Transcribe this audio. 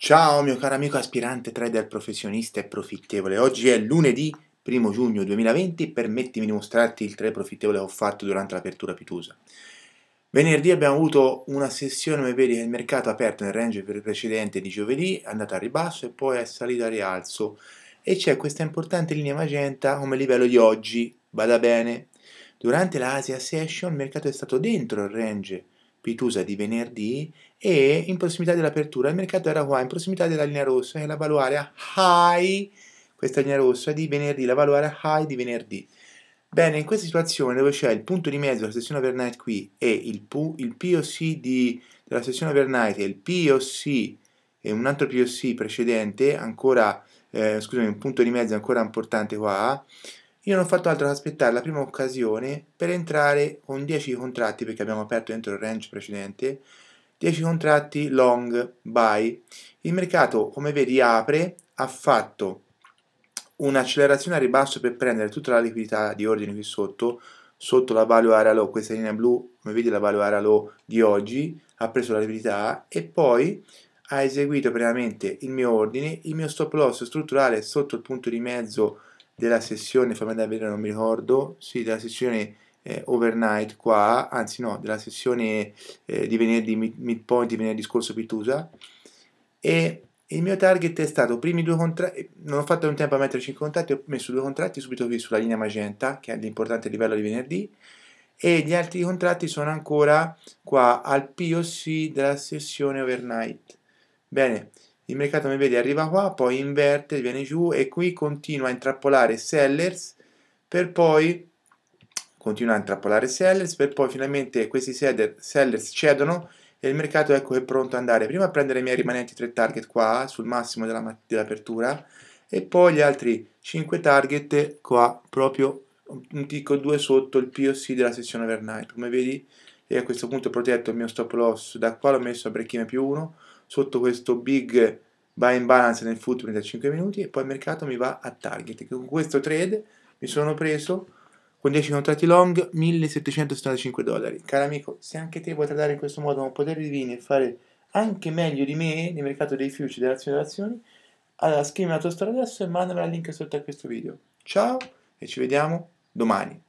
Ciao mio caro amico aspirante trader professionista e profittevole, oggi è lunedì 1 giugno 2020, permettimi di mostrarti il trade profittevole che ho fatto durante l'apertura pitusa. Venerdì abbiamo avuto una sessione, come vedi, il mercato aperto nel range precedente di giovedì, è andata a ribasso e poi è salita a rialzo e c'è questa importante linea magenta come livello di oggi, vada bene. Durante l'Asia Session il mercato è stato dentro il range Pitusa di venerdì e in prossimità dell'apertura il mercato era qua, in prossimità della linea rossa che è la valuarea high, questa linea rossa di venerdì, la valuarea high di venerdì. Bene, in questa situazione dove c'è il punto di mezzo della sessione overnight qui e il, il POC di, della sessione overnight e il POC e un altro POC precedente, ancora, eh, scusami, un punto di mezzo ancora importante qua, io non ho fatto altro che aspettare la prima occasione per entrare con 10 contratti, perché abbiamo aperto dentro il range precedente, 10 contratti long buy. Il mercato, come vedi, apre, ha fatto un'accelerazione a ribasso per prendere tutta la liquidità di ordine qui sotto, sotto la value area low, questa linea blu, come vedi la value area low di oggi, ha preso la liquidità e poi ha eseguito pienamente il mio ordine, il mio stop loss strutturale sotto il punto di mezzo della sessione, fammi andare non mi ricordo, sì, della sessione eh, overnight qua, anzi no, della sessione eh, di venerdì, midpoint di venerdì scorso Pitusa, e il mio target è stato primi due contratti, eh, non ho fatto un tempo a metterci in contatti, ho messo due contratti subito qui sulla linea magenta, che è l'importante livello di venerdì, e gli altri contratti sono ancora qua al POC della sessione overnight. Bene, il mercato mi vede arriva qua, poi inverte, viene giù e qui continua a intrappolare sellers per poi continua a intrappolare sellers per poi finalmente questi sellers cedono e il mercato ecco è pronto ad andare prima a prendere i miei rimanenti 3 target qua sul massimo dell'apertura e poi gli altri 5 target qua proprio un ticco 2 sotto il POC della sessione overnight come vedi e a questo punto protetto il mio stop loss da qua l'ho messo a break più 1 sotto questo big buy in balance nel footprint a 5 minuti e poi il mercato mi va a target. Con questo trade mi sono preso con 10 contratti long 1775 dollari. Caro amico, se anche te vuoi tradare in questo modo ma poter divini e fare anche meglio di me nel mercato dei futures, delle azioni e delle azioni, allora scrivimi la tua storia adesso e mandami il link sotto a questo video. Ciao e ci vediamo domani.